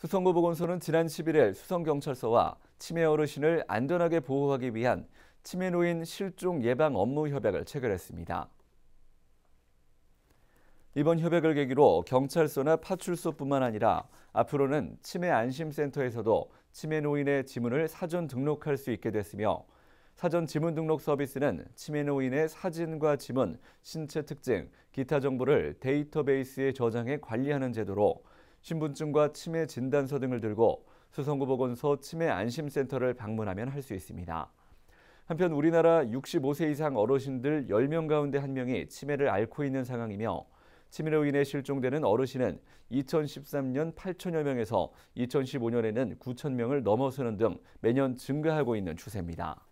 수성구 보건소는 지난 11일 수성경찰서와 치매 어르신을 안전하게 보호하기 위한 치매 노인 실종 예방 업무 협약을 체결했습니다. 이번 협약을 계기로 경찰서나 파출소뿐만 아니라 앞으로는 치매 안심센터에서도 치매 노인의 지문을 사전 등록할 수 있게 됐으며 사전 지문 등록 서비스는 치매 노인의 사진과 지문, 신체 특징, 기타 정보를 데이터베이스에 저장해 관리하는 제도로 신분증과 치매 진단서 등을 들고 수성구 보건소 치매 안심센터를 방문하면 할 수 있습니다. 한편 우리나라 65세 이상 어르신들 10명 가운데 1명이 치매를 앓고 있는 상황이며 치매로 인해 실종되는 어르신은 2013년 8천여 명에서 2015년에는 9천 명을 넘어서는 등 매년 증가하고 있는 추세입니다.